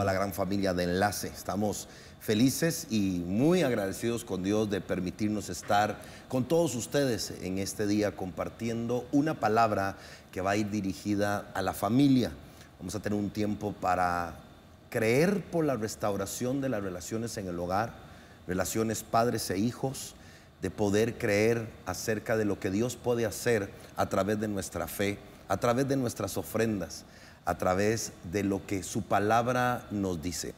a la gran familia de Enlace. Estamos felices y muy agradecidos con Dios de permitirnos estar con todos ustedes en este día compartiendo una palabra que va a ir dirigida a la familia. Vamos a tener un tiempo para creer por la restauración de las relaciones en el hogar, relaciones padres e hijos, de poder creer acerca de lo que Dios puede hacer a través de nuestra fe, a través de nuestras ofrendas, a través de lo que su palabra nos dice.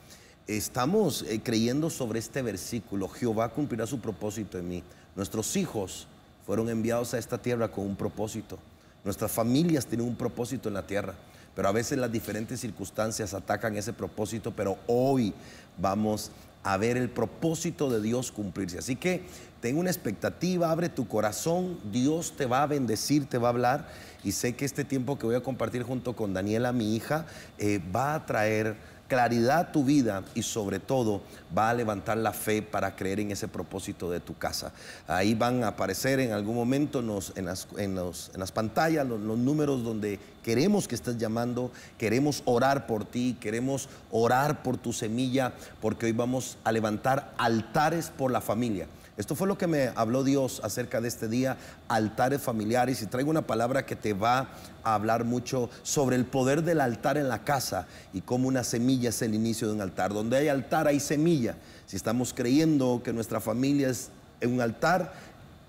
Estamos eh, creyendo sobre este versículo, Jehová cumplirá su propósito en mí. Nuestros hijos fueron enviados a esta tierra con un propósito. Nuestras familias tienen un propósito en la tierra, pero a veces las diferentes circunstancias atacan ese propósito, pero hoy vamos a ver el propósito de Dios cumplirse. Así que ten una expectativa, abre tu corazón, Dios te va a bendecir, te va a hablar y sé que este tiempo que voy a compartir junto con Daniela, mi hija, eh, va a traer claridad tu vida y sobre todo va a levantar la fe para creer en ese propósito de tu casa. Ahí van a aparecer en algún momento en, las, pantallas los números donde queremos que estés llamando, queremos orar por ti, queremos orar por tu semilla, porque hoy vamos a levantar altares por la familia. Esto fue lo que me habló Dios acerca de este día, altares familiares, y traigo una palabra que te va a hablar mucho sobre el poder del altar en la casa y cómo una semilla es el inicio de un altar. Donde hay altar hay semilla. Si estamos creyendo que nuestra familia es un altar,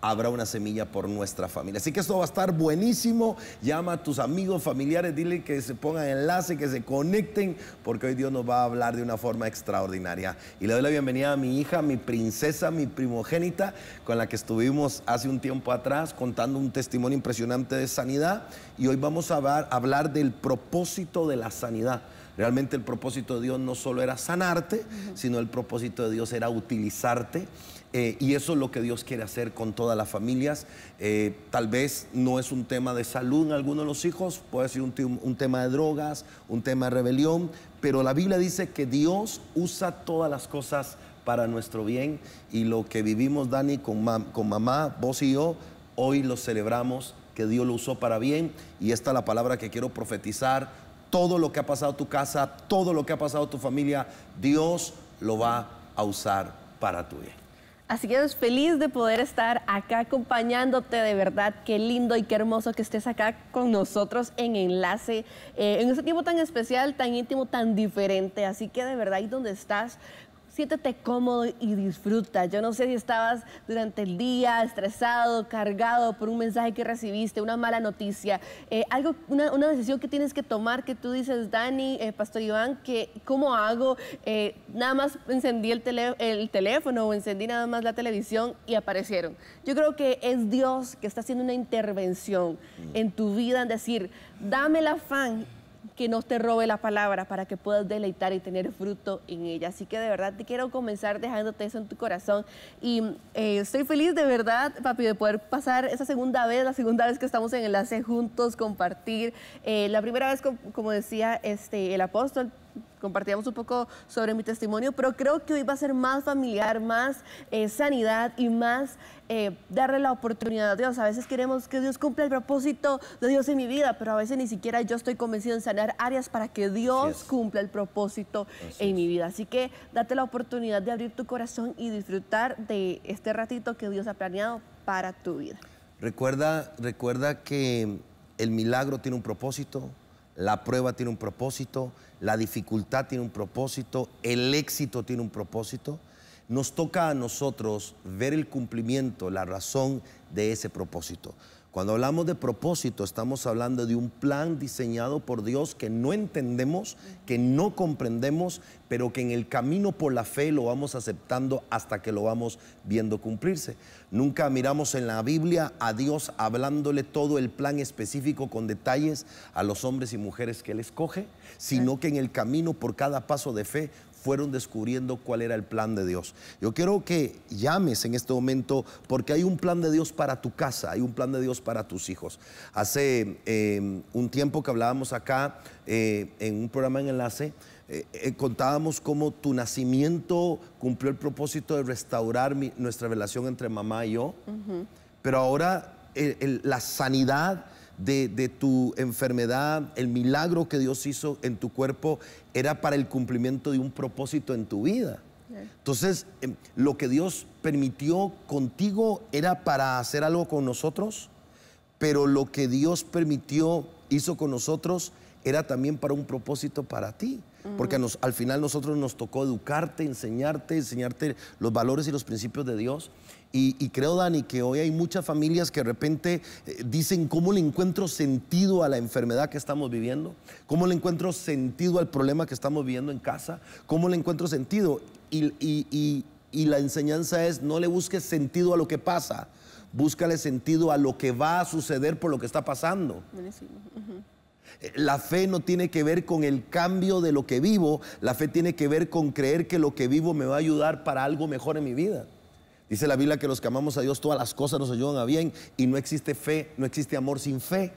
habrá una semilla por nuestra familia. Así que esto va a estar buenísimo. Llama a tus amigos, familiares, dile que se pongan enlace, que se conecten, porque hoy Dios nos va a hablar de una forma extraordinaria. Y le doy la bienvenida a mi hija, mi princesa, mi primogénita, con la que estuvimos hace un tiempo atrás contando un testimonio impresionante de sanidad. Y hoy vamos a hablar, hablar del propósito de la sanidad. Realmente el propósito de Dios no solo era sanarte, sino el propósito de Dios era utilizarte. Eh, y eso es lo que Dios quiere hacer con todas las familias. Eh, tal vez no es un tema de salud en algunos de los hijos, puede ser un, tema de drogas, un tema de rebelión, pero la Biblia dice que Dios usa todas las cosas para nuestro bien y lo que vivimos, Dani, con, con mamá, vos y yo, hoy lo celebramos, que Dios lo usó para bien y esta es la palabra que quiero profetizar todo lo que ha pasado tu casa, todo lo que ha pasado tu familia, Dios lo va a usar para tu bien. Así que es feliz de poder estar acá acompañándote, de verdad, qué lindo y qué hermoso que estés acá con nosotros en Enlace, eh, en este tiempo tan especial, tan íntimo, tan diferente. Así que de verdad, ahí donde estás, Siéntate cómodo y disfruta. Yo no sé si estabas durante el día estresado, cargado por un mensaje que recibiste, una mala noticia, eh, algo, una, decisión que tienes que tomar que tú dices, Dani, eh, Pastor Iván, que, ¿cómo hago? Eh, nada más encendí el, el teléfono o encendí nada más la televisión y aparecieron. Yo creo que es Dios que está haciendo una intervención mm. en tu vida, en decir, dame el afán que no te robe la palabra para que puedas deleitar y tener fruto en ella. Así que de verdad te quiero comenzar dejándote eso en tu corazón y eh, estoy feliz de verdad, papi, de poder pasar esa segunda vez, la segunda vez que estamos en enlace juntos, compartir. Eh, la primera vez, como decía este, el apóstol, compartíamos un poco sobre mi testimonio, pero creo que hoy va a ser más familiar, más eh, sanidad y más eh, darle la oportunidad a Dios. A veces queremos que Dios cumpla el propósito de Dios en mi vida, pero a veces ni siquiera yo estoy convencido en sanar áreas para que Dios cumpla el propósito en mi vida. Así que date la oportunidad de abrir tu corazón y disfrutar de este ratito que Dios ha planeado para tu vida. Recuerda, recuerda que el milagro tiene un propósito, la prueba tiene un propósito, la dificultad tiene un propósito, el éxito tiene un propósito. Nos toca a nosotros ver el cumplimiento, la razón de ese propósito. Cuando hablamos de propósito, estamos hablando de un plan diseñado por Dios que no entendemos, que no comprendemos, pero que en el camino por la fe lo vamos aceptando hasta que lo vamos viendo cumplirse. Nunca miramos en la Biblia a Dios hablándole todo el plan específico con detalles a los hombres y mujeres que Él escoge, sino que en el camino por cada paso de fe fueron descubriendo cuál era el plan de Dios. Yo quiero que llames en este momento porque hay un plan de Dios para tu casa, hay un plan de Dios para tus hijos. Hace em, un tiempo que hablábamos acá eh, en un programa en enlace, eh, eh, contábamos cómo tu nacimiento cumplió el propósito de restaurar nuestra relación entre mamá y yo, pero ahora la sanidad de, tu enfermedad, el milagro que Dios hizo en tu cuerpo era para el cumplimiento de un propósito en tu vida. Entonces, em, lo que Dios permitió contigo era para hacer algo con nosotros, pero lo que Dios permitió, hizo con nosotros, era también para un propósito para ti. Porque al final nosotros nos tocó educarte, enseñarte, enseñarte los valores y los principios de Dios. Y, creo, Dani, que hoy hay muchas familias que de repente eh, dicen cómo le encuentro sentido a la enfermedad que estamos viviendo, cómo le encuentro sentido al problema que estamos viviendo en casa, cómo le encuentro sentido. Y, la enseñanza es no le busques sentido a lo que pasa, búscale sentido a lo que va a suceder por lo que está pasando. La fe no tiene que ver con el cambio de lo que vivo, la fe tiene que ver con creer que lo que vivo me va a ayudar para algo mejor en mi vida. Dice la Biblia que los que amamos a Dios todas las cosas nos ayudan a bien y no existe fe, no existe amor sin fe.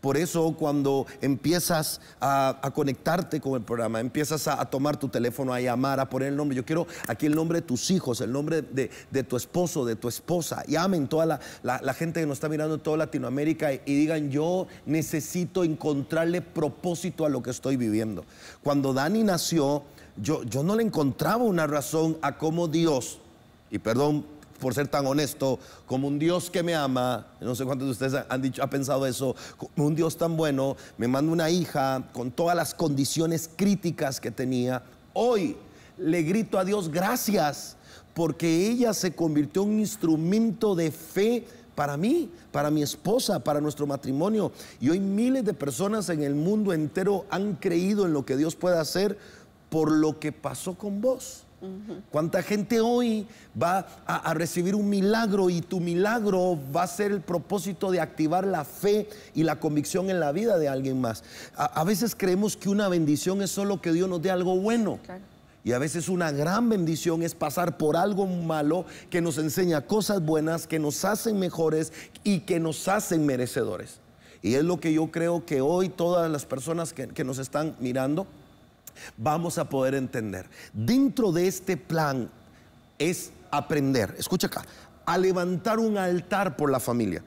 Por eso cuando empiezas a, conectarte con el programa, empiezas a, tomar tu teléfono, a llamar, a poner el nombre. Yo quiero aquí el nombre de tus hijos, el nombre de, tu esposo, de tu esposa. Llamen toda la, gente que nos está mirando en toda Latinoamérica y, digan, yo necesito encontrarle propósito a lo que estoy viviendo. Cuando Dani nació, yo, yo no le encontraba una razón a cómo Dios, y perdón por ser tan honesto, como un Dios que me ama, no sé cuántos de ustedes han dicho, ha pensado eso, como un Dios tan bueno, me manda una hija con todas las condiciones críticas que tenía. Hoy le grito a Dios gracias porque ella se convirtió en un instrumento de fe para mí, para mi esposa, para nuestro matrimonio. Y hoy miles de personas en el mundo entero han creído en lo que Dios puede hacer por lo que pasó con vos. ¿Cuánta gente hoy va a, recibir un milagro y tu milagro va a ser el propósito de activar la fe y la convicción en la vida de alguien más? A, veces creemos que una bendición es solo que Dios nos dé algo bueno. Y a veces una gran bendición es pasar por algo malo que nos enseña cosas buenas, que nos hacen mejores y que nos hacen merecedores. Y es lo que yo creo que hoy todas las personas que nos están mirando, vamos a poder entender. Dentro de este plan es aprender, escucha acá, a levantar un altar por la familia.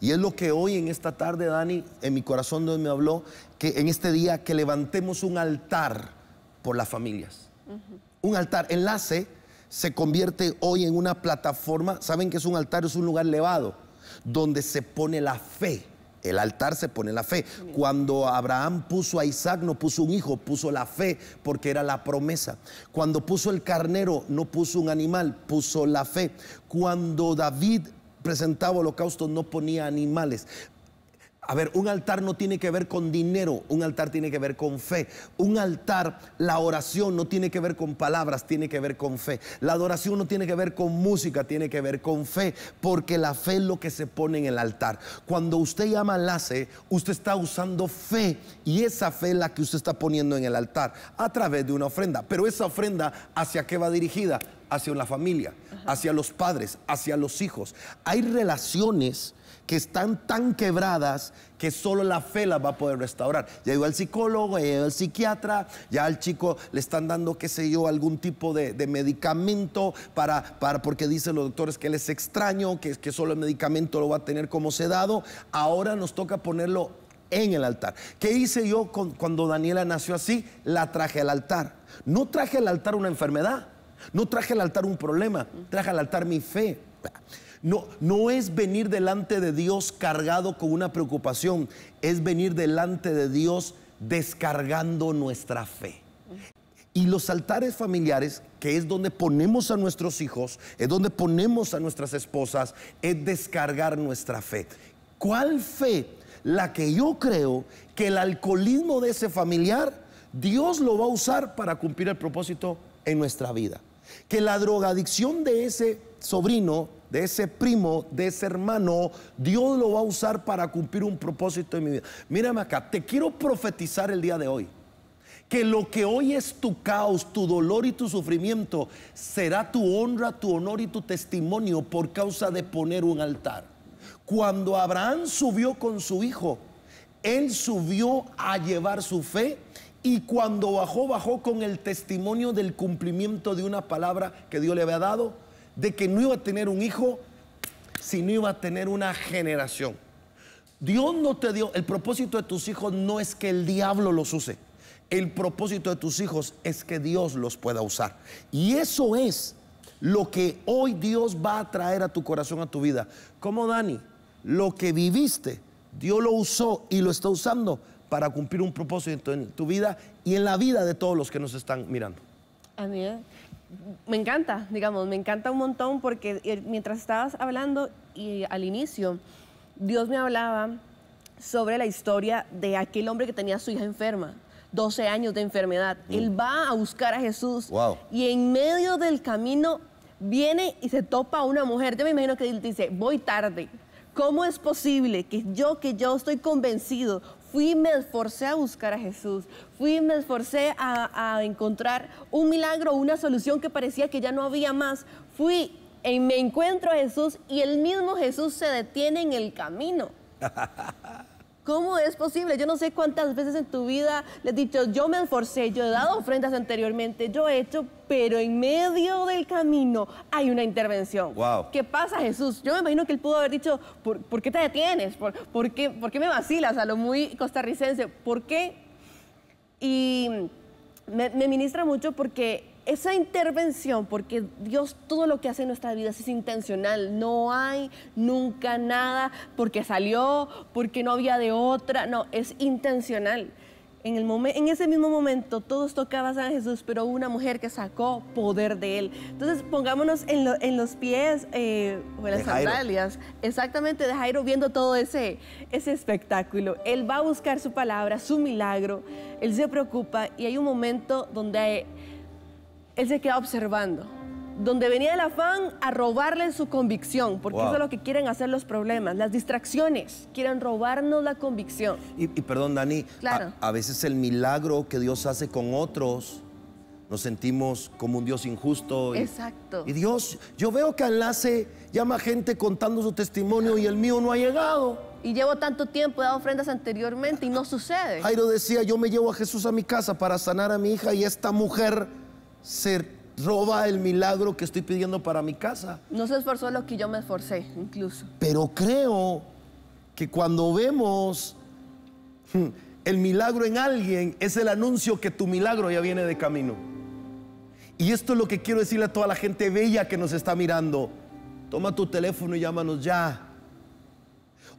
Y es lo que hoy en esta tarde, Dani, en mi corazón Dios me habló, que en este día que levantemos un altar por las familias. Un altar, enlace, se convierte hoy en una plataforma, saben que es un altar, es un lugar elevado, donde se pone la fe el altar se pone la fe. Cuando Abraham puso a Isaac, no puso un hijo, puso la fe, porque era la promesa. Cuando puso el carnero, no puso un animal, puso la fe. Cuando David presentaba holocausto, no ponía animales. A ver, un altar no tiene que ver con dinero, un altar tiene que ver con fe. Un altar, la oración no tiene que ver con palabras, tiene que ver con fe. La adoración no tiene que ver con música, tiene que ver con fe, porque la fe es lo que se pone en el altar. Cuando usted llama al usted está usando fe y esa fe es la que usted está poniendo en el altar a través de una ofrenda. Pero esa ofrenda, ¿hacia qué va dirigida? Hacia la familia, hacia los padres, hacia los hijos. Hay relaciones que están tan quebradas que solo la fe las va a poder restaurar. Ya iba al psicólogo, ya iba al psiquiatra, ya al chico le están dando, qué sé yo, algún tipo de, medicamento para, para, porque dicen los doctores que él es extraño, que, que solo el medicamento lo va a tener como sedado. Ahora nos toca ponerlo en el altar. ¿Qué hice yo cuando Daniela nació así? La traje al altar. No traje al altar una enfermedad, no traje al altar un problema, traje al altar mi fe. No, no es venir delante de Dios cargado con una preocupación, es venir delante de Dios descargando nuestra fe. Y los altares familiares, que es donde ponemos a nuestros hijos, es donde ponemos a nuestras esposas, es descargar nuestra fe. ¿Cuál fe? La que yo creo que el alcoholismo de ese familiar, Dios lo va a usar para cumplir el propósito en nuestra vida. Que la drogadicción de ese sobrino de ese primo, de ese hermano, Dios lo va a usar para cumplir un propósito en mi vida. Mírame acá, te quiero profetizar el día de hoy. Que lo que hoy es tu caos, tu dolor y tu sufrimiento será tu honra, tu honor y tu testimonio por causa de poner un altar. Cuando Abraham subió con su hijo, él subió a llevar su fe y cuando bajó, bajó con el testimonio del cumplimiento de una palabra que Dios le había dado de que no iba a tener un hijo, sino iba a tener una generación. Dios no te dio, el propósito de tus hijos no es que el diablo los use. El propósito de tus hijos es que Dios los pueda usar. Y eso es lo que hoy Dios va a traer a tu corazón, a tu vida. Como Dani, lo que viviste, Dios lo usó y lo está usando para cumplir un propósito en tu vida y en la vida de todos los que nos están mirando. Amén me encanta, digamos, me encanta un montón porque eh, mientras estabas hablando y al inicio, Dios me hablaba sobre la historia de aquel hombre que tenía a su hija enferma. 12 años de enfermedad. Mm. Él va a buscar a Jesús. Y en medio del camino viene y se topa una mujer. Yo me imagino que él dice, voy tarde. ¿Cómo es posible que yo, que yo estoy convencido, fui y me esforcé a buscar a Jesús, fui y me esforcé a, encontrar un milagro, una solución que parecía que ya no había más. Fui y me encuentro a Jesús y el mismo Jesús se detiene en el camino. ¿Cómo es posible? Yo no sé cuántas veces en tu vida le has dicho, yo me esforcé, yo he dado ofrendas anteriormente, yo he hecho, pero en medio del camino hay una intervención. ¿Qué pasa, Jesús? Yo me imagino que él pudo haber dicho, ¿por, qué te detienes? ¿Por, por, qué, ¿Por, qué, me vacilas a lo muy costarricense? ¿Por qué? Y me, me ministra mucho porque esa intervención, porque Dios todo lo que hace en nuestra vida es intencional, no hay nunca nada porque salió, porque no había de otra, no, es intencional. En, el en ese mismo momento todos tocaban a Jesús, pero una mujer que sacó poder de él. Entonces pongámonos en, los pies eh, o las de exactamente de Jairo viendo todo ese, ese espectáculo. Él va a buscar su palabra, su milagro, él se preocupa y hay un momento donde... Hay, él se queda observando. Donde venía el afán a robarle su convicción, porque eso es lo que quieren hacer los problemas, las distracciones, quieren robarnos la convicción. Y, perdón, Dani, claro. a, veces el milagro que Dios hace con otros, nos sentimos como un Dios injusto. Exacto. Y Dios, yo veo que enlace llama gente contando su testimonio y el mío no ha llegado y llevo tanto tiempo, he dado ofrendas anteriormente y no sucede. Jairo decía, yo me llevo a Jesús a mi casa para sanar a mi hija y esta mujer se roba el milagro que estoy pidiendo para mi casa. No se esforzó lo que yo me esforcé, incluso. Pero creo que cuando vemos hmm, el milagro en alguien, es el anuncio que tu milagro ya viene de camino. Y esto es lo que quiero decirle a toda la gente bella que nos está mirando. Toma tu teléfono y llámanos ya.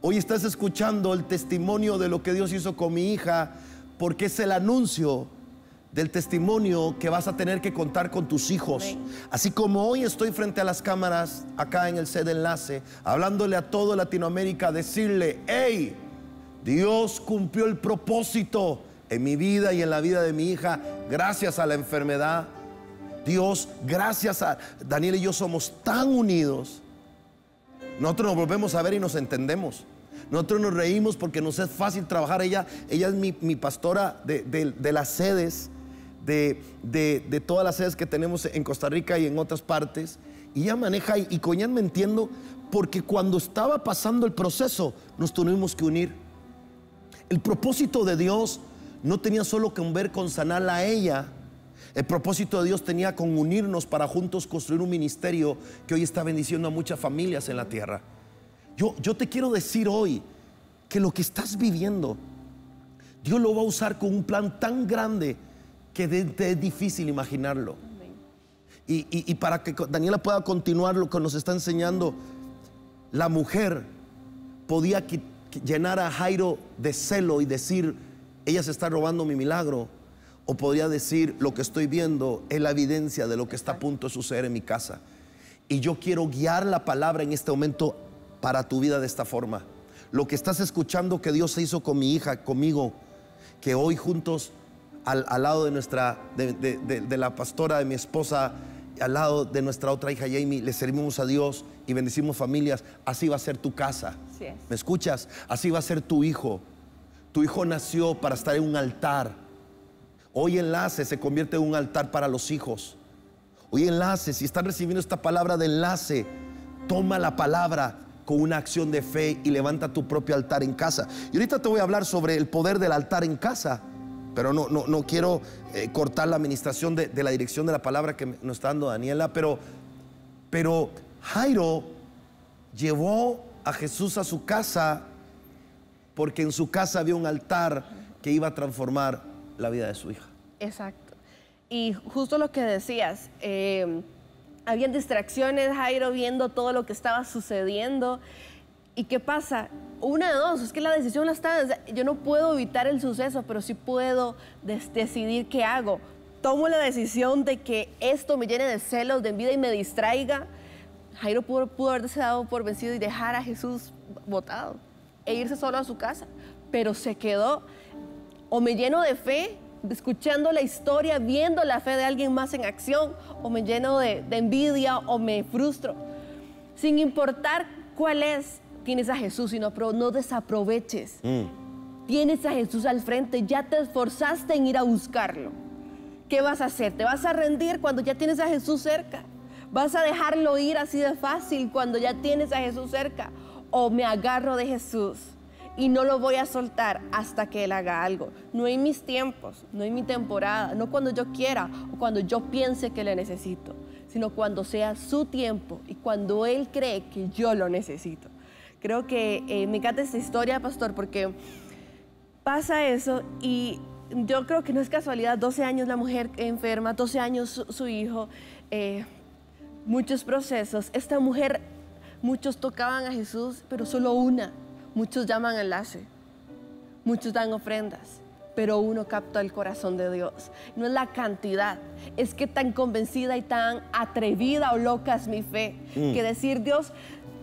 Hoy estás escuchando el testimonio de lo que Dios hizo con mi hija, porque es el anuncio del testimonio que vas a tener que contar con tus hijos. Así como hoy estoy frente a las cámaras, acá en el sede enlace, hablándole a todo Latinoamérica, decirle, hey, Dios cumplió el propósito en mi vida y en la vida de mi hija, gracias a la enfermedad. Dios, gracias a Daniel y yo somos tan unidos. Nosotros nos volvemos a ver y nos entendemos. Nosotros nos reímos porque nos es fácil trabajar. Ella, ella es mi, pastora de, las sedes de, todas las sedes que tenemos en Costa Rica y en otras partes. Y ya maneja, y, coñan me entiendo, porque cuando estaba pasando el proceso nos tuvimos que unir. El propósito de Dios no tenía solo que ver con sanarla a ella, el propósito de Dios tenía con unirnos para juntos construir un ministerio que hoy está bendiciendo a muchas familias en la tierra. Yo, yo te quiero decir hoy que lo que estás viviendo, Dios lo va a usar con un plan tan grande que te es difícil imaginarlo. Y, para que Daniela pueda continuar lo que nos está enseñando, la mujer podía llenar a Jairo de celo y decir, ella se está robando mi milagro. O podría decir, lo que estoy viendo es la evidencia de lo que está a punto de suceder en mi casa. Y yo quiero guiar la palabra en este momento para tu vida de esta forma. Lo que estás escuchando que Dios se hizo con mi hija, conmigo, que hoy juntos al, lado de nuestra, de, la pastora, de mi esposa, al lado de nuestra otra hija Jamie, le servimos a Dios y bendecimos familias. Así va a ser tu casa. ¿Me escuchas? Así va a ser tu hijo. Tu hijo nació para estar en un altar. Hoy enlace se convierte en un altar para los hijos. Hoy enlace, si están recibiendo esta palabra de enlace, toma la palabra con una acción de fe y levanta tu propio altar en casa. Y ahorita te voy a hablar sobre el poder del altar en casa pero no, no, quiero eh, cortar la administración de, la dirección de la palabra que nos está dando Daniela, pero, pero Jairo llevó a Jesús a su casa porque en su casa había un altar que iba a transformar la vida de su hija. Exacto. Y justo lo que decías, había eh, habían distracciones, Jairo viendo todo lo que estaba sucediendo. ¿Y qué pasa? Una de dos, es que la decisión la está. Yo no puedo evitar el suceso, pero sí puedo decidir qué hago. Tomo la decisión de que esto me llene de celos, de envidia y me distraiga. Jairo pudo, haber haberse dado por vencido y dejar a Jesús votado e irse solo a su casa, pero se quedó. O me lleno de fe, escuchando la historia, viendo la fe de alguien más en acción, o me lleno de, de envidia o me frustro. Sin importar cuál es, tienes a Jesús y no, no desaproveches. Mm. Tienes a Jesús al frente, ya te esforzaste en ir a buscarlo. ¿Qué vas a hacer? ¿Te vas a rendir cuando ya tienes a Jesús cerca? ¿Vas a dejarlo ir así de fácil cuando ya tienes a Jesús cerca? ¿O me agarro de Jesús? y no lo voy a soltar hasta que Él haga algo. No en mis tiempos, no en mi temporada, no cuando yo quiera o cuando yo piense que le necesito, sino cuando sea su tiempo y cuando Él cree que yo lo necesito. Creo que eh, me encanta esta historia, pastor, porque pasa eso y yo creo que no es casualidad, 12 años la mujer enferma, 12 años su, hijo, eh, muchos procesos. Esta mujer, muchos tocaban a Jesús, pero solo una. Muchos llaman enlace, muchos dan ofrendas, pero uno capta el corazón de Dios. No es la cantidad, es que tan convencida y tan atrevida o loca es mi fe, mm. que decir Dios,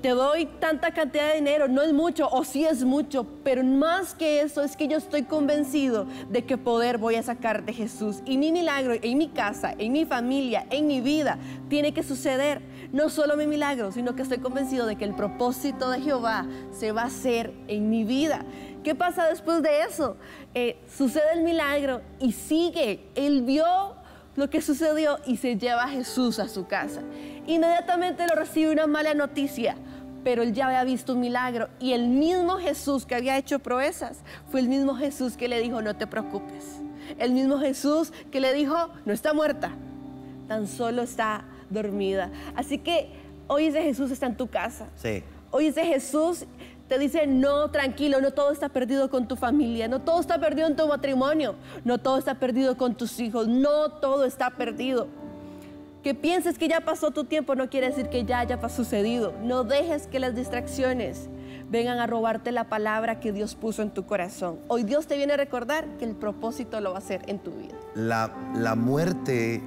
te doy tanta cantidad de dinero, no es mucho o sí es mucho, pero más que eso es que yo estoy convencido de que poder voy a sacar de Jesús. Y mi milagro en mi casa, en mi familia, en mi vida, tiene que suceder. No solo mi milagro, sino que estoy convencido de que el propósito de Jehová se va a hacer en mi vida. ¿Qué pasa después de eso? Eh, sucede el milagro y sigue. Él vio lo que sucedió y se lleva a Jesús a su casa. Inmediatamente lo recibe una mala noticia pero él ya había visto un milagro. Y el mismo Jesús que había hecho proezas fue el mismo Jesús que le dijo, no te preocupes. El mismo Jesús que le dijo, no está muerta, tan solo está dormida. Así que hoy ese Jesús está en tu casa. Hoy ese Jesús te dice, no, tranquilo, no todo está perdido con tu familia, no todo está perdido en tu matrimonio, no todo está perdido con tus hijos, no todo está perdido. Que pienses que ya pasó tu tiempo no quiere decir que ya haya sucedido. No dejes que las distracciones vengan a robarte la palabra que Dios puso en tu corazón. Hoy Dios te viene a recordar que el propósito lo va a hacer en tu vida. La, muerte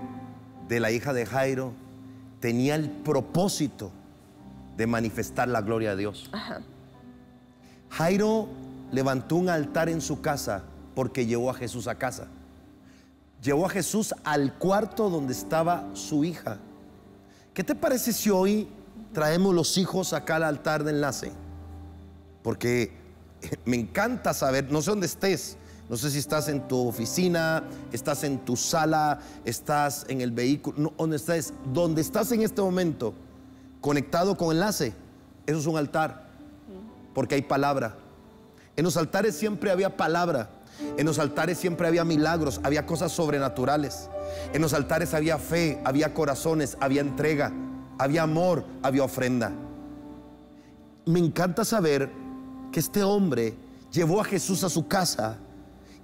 de la hija de Jairo tenía el propósito de manifestar la gloria de Dios. Jairo levantó un altar en su casa porque llevó a Jesús a casa llevó a Jesús al cuarto donde estaba su hija. ¿Qué te parece si hoy traemos los hijos acá al altar de enlace? Porque me encanta saber, no sé dónde estés, no sé si estás en tu oficina, estás en tu sala, estás en el vehículo, no, donde donde estás en este momento, conectado con enlace, eso es un altar, porque hay palabra. En los altares siempre había palabra. En los altares siempre había milagros, había cosas sobrenaturales. En los altares había fe, había corazones, había entrega, había amor, había ofrenda. Me encanta saber que este hombre llevó a Jesús a su casa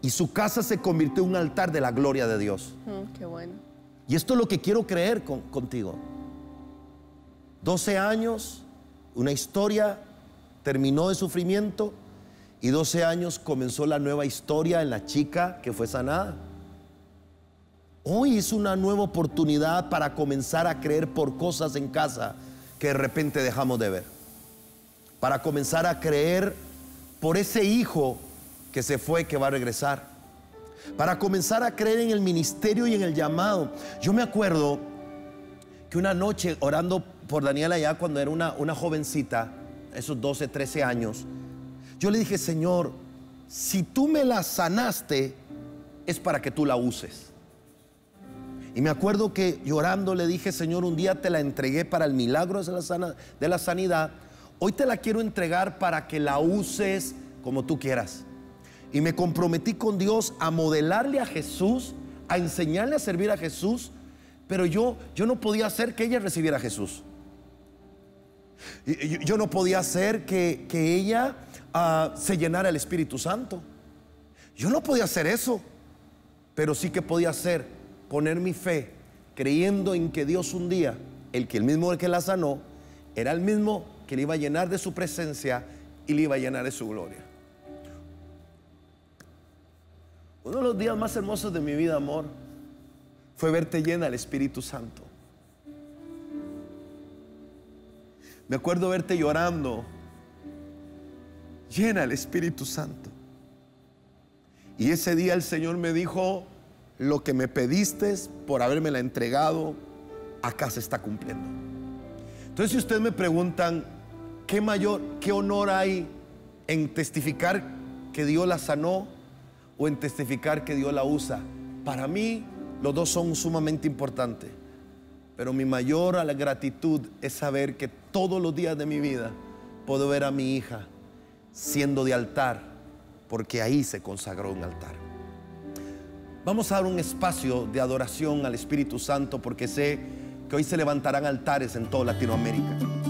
y su casa se convirtió en un altar de la gloria de Dios. Mm, y esto es lo que quiero creer contigo. 12 años, una historia, terminó de sufrimiento, y 12 años comenzó la nueva historia en la chica que fue sanada. Hoy es una nueva oportunidad para comenzar a creer por cosas en casa que de repente dejamos de ver. Para comenzar a creer por ese hijo que se fue, que va a regresar. Para comenzar a creer en el ministerio y en el llamado. Yo me acuerdo que una noche orando por Daniela allá cuando era una, una jovencita, esos 12, 13 años, yo le dije, Señor, si tú me la sanaste, es para que tú la uses. Y me acuerdo que llorando le dije, Señor, un día te la entregué para el milagro de la, sanidad, hoy te la quiero entregar para que la uses como tú quieras. Y me comprometí con Dios a modelarle a Jesús, a enseñarle a servir a Jesús, pero yo, yo no podía hacer que ella recibiera a Jesús. Yo no podía hacer que, que ella a se llenar el Espíritu Santo. Yo no podía hacer eso, pero sí que podía hacer poner mi fe creyendo en que Dios un día, el que el mismo el que la sanó, era el mismo que le iba a llenar de su presencia y le iba a llenar de su gloria. Uno de los días más hermosos de mi vida, amor, fue verte llena el Espíritu Santo. Me acuerdo verte llorando llena el Espíritu Santo. Y ese día el Señor me dijo, lo que me pediste por haberme entregado, acá se está cumpliendo. Entonces si ustedes me preguntan, ¿qué mayor, qué honor hay en testificar que Dios la sanó o en testificar que Dios la usa? Para mí los dos son sumamente importantes, pero mi mayor gratitud es saber que todos los días de mi vida puedo ver a mi hija siendo de altar, porque ahí se consagró un altar. Vamos a dar un espacio de adoración al Espíritu Santo porque sé que hoy se levantarán altares en toda Latinoamérica.